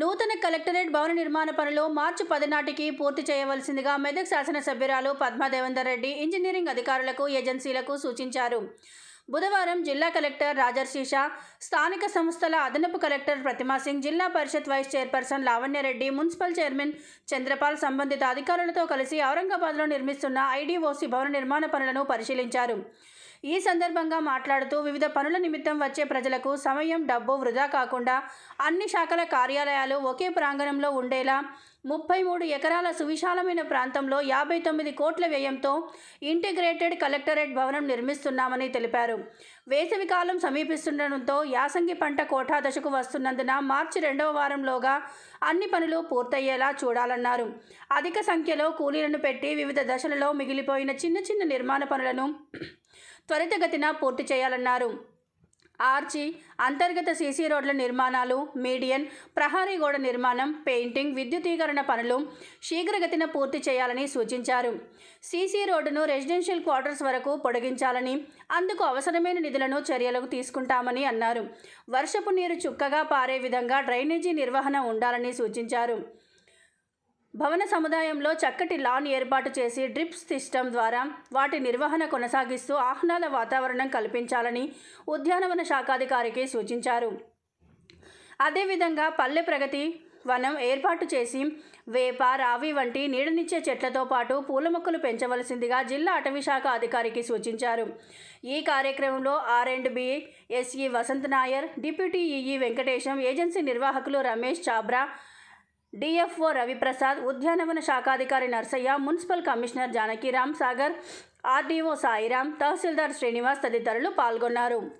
నూతన కలెక్టరేట్ భవన నిర్మాణ పనులు మార్చి పది నాటికి పూర్తి చేయవలసిందిగా మెదక్ శాసనసభ్యురాలు పద్మా దేవేందర్ రెడ్డి ఇంజనీరింగ్ అధికారులకు ఏజెన్సీలకు సూచించారు బుధవారం జిల్లా కలెక్టర్ రాజర్శీష స్థానిక సంస్థల అదనపు కలెక్టర్ ప్రతిమా సింగ్ జిల్లా పరిషత్ vice chairperson Lavanya Reddy municipal chairman Chanderpaul సంబంధిత అధికారులతో కలిసి ఔరంగాబాద్లో నిర్మిస్తున్న ఐడీఓసీ భవన నిర్మాణ పనులను పరిశీలించారు ఈ సందర్భంగా మాట్లాడుతూ వివిధ పనుల నిమిత్తం వచ్చే ప్రజలకు సమయం డబ్బు వృధా కాకుండా అన్ని శాఖల కార్యాలయాలు ఒకే ప్రాంగణంలో ఉండేలా ముప్పై మూడు ఎకరాల సువిశాలమైన ప్రాంతంలో యాభై తొమ్మిది కోట్ల వ్యయంతో ఇంటిగ్రేటెడ్ కలెక్టరేట్ భవనం నిర్మిస్తున్నామని తెలిపారు వేసవికాలం సమీపిస్తుండటంతో యాసంగి పంట కోటా దశకు వస్తున్నందున మార్చి రెండవ వారంలోగా అన్ని పనులు పూర్తయ్యేలా చూడాలన్నారు అధిక సంఖ్యలో కూలీలను పెట్టి వివిధ దశలలో మిగిలిపోయిన చిన్న చిన్న నిర్మాణ పనులను త్వరితగతిన పూర్తి చేయాలన్నారు ఆర్చి అంతర్గత సీసీ రోడ్ల నిర్మాణాలు మీడియన్ ప్రహరీ గోడ నిర్మాణం పెయింటింగ్ విద్యుతీకరణ పనులు శీఘ్రగతిన పూర్తి చేయాలని సూచించారు సీసీ రోడ్డును రెసిడెన్షియల్ క్వార్టర్స్ వరకు పొడిగించాలని అందుకు అవసరమైన నిధులను చర్యలకు తీసుకుంటామని అన్నారు వర్షపు నీరు చుక్కగా పారే విధంగా డ్రైనేజీ నిర్వహణ ఉండాలని సూచించారు భవన సముదాయంలో చక్కటి లాన్ ఏర్పాటు చేసి డ్రిప్ సిస్టమ్ ద్వారా వాటి నిర్వహణ కొనసాగిస్తూ ఆహ్లాద వాతావరణం కల్పించాలని ఉద్యానవన శాఖాధికారికి సూచించారు అదేవిధంగా పల్లె ప్రగతి వనం ఏర్పాటు చేసి వేప రావి వంటి నీడనిచ్చే చెట్లతో పాటు పూల మొక్కలు పెంచవలసిందిగా జిల్లా అటవీ శాఖ అధికారికి సూచించారు ఈ కార్యక్రమంలో R and B SE Vasant Nair deputy EE Venkatesham agency నిర్వాహకులు రమేష్ చాబ్రా డిఎఫ్ఓ రవిప్రసాద్ ఉద్యానవన శాఖాధికారి Narsaiah municipal commissioner Janakiram Sagar RDO Sairam tahsildar Srinivas తదితరులు పాల్గొన్నారు